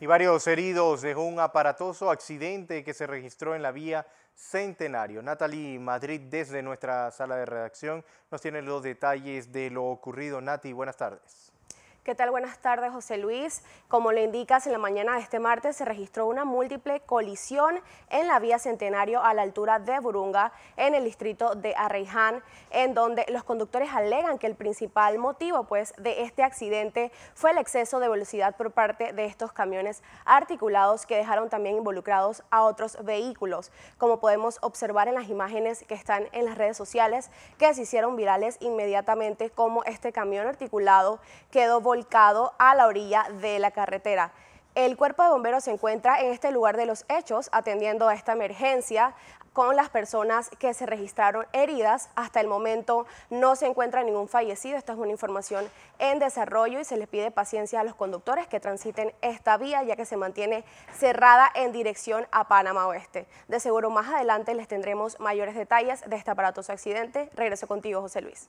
y varios heridos de un aparatoso accidente que se registró en la vía Centenario. Natalie Madrid, desde nuestra sala de redacción, nos tiene los detalles de lo ocurrido. Nati, buenas tardes. ¿Qué tal? Buenas tardes, José Luis. Como le indicas, en la mañana de este martes se registró una múltiple colisión en la vía Centenario a la altura de Burunga, en el distrito de Arreiján, en donde los conductores alegan que el principal motivo pues, de este accidente fue el exceso de velocidad por parte de estos camiones articulados que dejaron también involucrados a otros vehículos, como podemos observar en las imágenes que están en las redes sociales que se hicieron virales inmediatamente como este camión articulado quedó vol a la orilla de la carretera. El cuerpo de bomberos se encuentra en este lugar de los hechos atendiendo a esta emergencia con las personas que se registraron heridas. Hasta el momento no se encuentra ningún fallecido. Esta es una información en desarrollo y se les pide paciencia a los conductores que transiten esta vía ya que se mantiene cerrada en dirección a Panamá Oeste. De seguro más adelante les tendremos mayores detalles de este aparatoso accidente. Regreso contigo, José Luis.